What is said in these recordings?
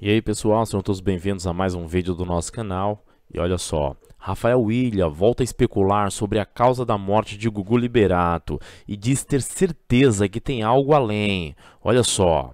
E aí pessoal, sejam todos bem-vindos a mais um vídeo do nosso canal. E olha só, Rafael William volta a especular sobre a causa da morte de Gugu Liberato e diz ter certeza que tem algo além. Olha só,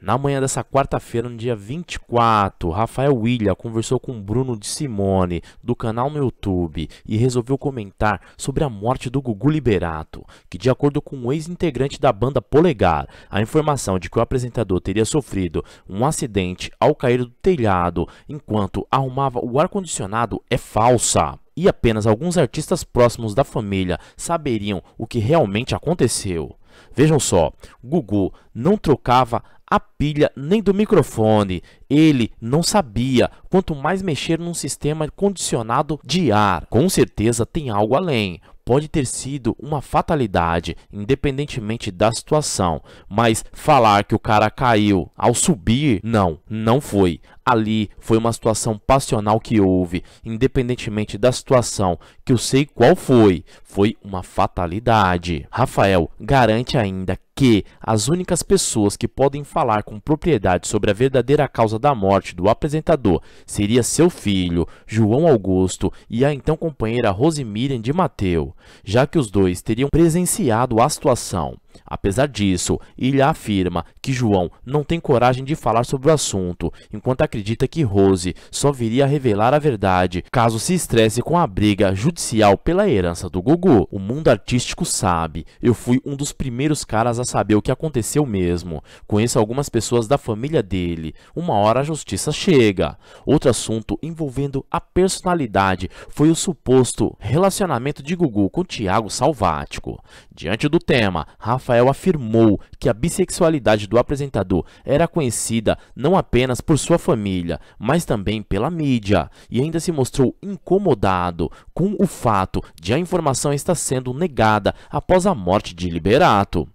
na manhã dessa quarta-feira, no dia 24, Rafael William conversou com Bruno de Simone, do canal no YouTube, e resolveu comentar sobre a morte do Gugu Liberato, que de acordo com o um ex-integrante da banda Polegar, a informação de que o apresentador teria sofrido um acidente ao cair do telhado enquanto arrumava o ar-condicionado é falsa e apenas alguns artistas próximos da família saberiam o que realmente aconteceu. Vejam só, Gugu não trocava a pilha nem do microfone. Ele não sabia, quanto mais mexer num sistema condicionado de ar. Com certeza tem algo além. Pode ter sido uma fatalidade, independentemente da situação, mas falar que o cara caiu ao subir, não, não foi ali foi uma situação passional que houve, independentemente da situação, que eu sei qual foi, foi uma fatalidade. Rafael garante ainda que as únicas pessoas que podem falar com propriedade sobre a verdadeira causa da morte do apresentador seria seu filho, João Augusto, e a então companheira Rosemiriam de Mateu, já que os dois teriam presenciado a situação. Apesar disso, Ilha afirma que João não tem coragem de falar sobre o assunto, enquanto acredita que Rose só viria a revelar a verdade caso se estresse com a briga judicial pela herança do Gugu. O mundo artístico sabe, eu fui um dos primeiros caras a saber o que aconteceu mesmo. Conheço algumas pessoas da família dele. Uma hora a justiça chega. Outro assunto envolvendo a personalidade foi o suposto relacionamento de Gugu com Tiago Salvático. Diante do tema, Rafa Rafael afirmou que a bissexualidade do apresentador era conhecida não apenas por sua família, mas também pela mídia, e ainda se mostrou incomodado com o fato de a informação estar sendo negada após a morte de Liberato.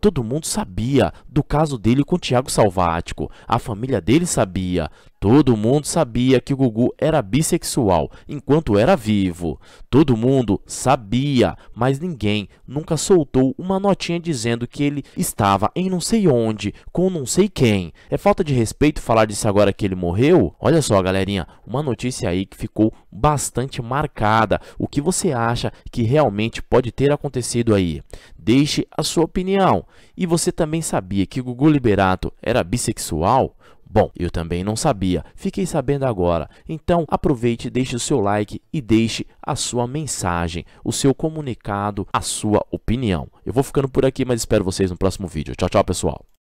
Todo mundo sabia do caso dele com Tiago Salvático, a família dele sabia, Todo mundo sabia que o Gugu era bissexual enquanto era vivo. Todo mundo sabia, mas ninguém nunca soltou uma notinha dizendo que ele estava em não sei onde, com não sei quem. É falta de respeito falar disso agora que ele morreu? Olha só, galerinha, uma notícia aí que ficou bastante marcada. O que você acha que realmente pode ter acontecido aí? Deixe a sua opinião. E você também sabia que o Gugu Liberato era bissexual? Bom, eu também não sabia, fiquei sabendo agora. Então aproveite, deixe o seu like e deixe a sua mensagem, o seu comunicado, a sua opinião. Eu vou ficando por aqui, mas espero vocês no próximo vídeo. Tchau, tchau, pessoal.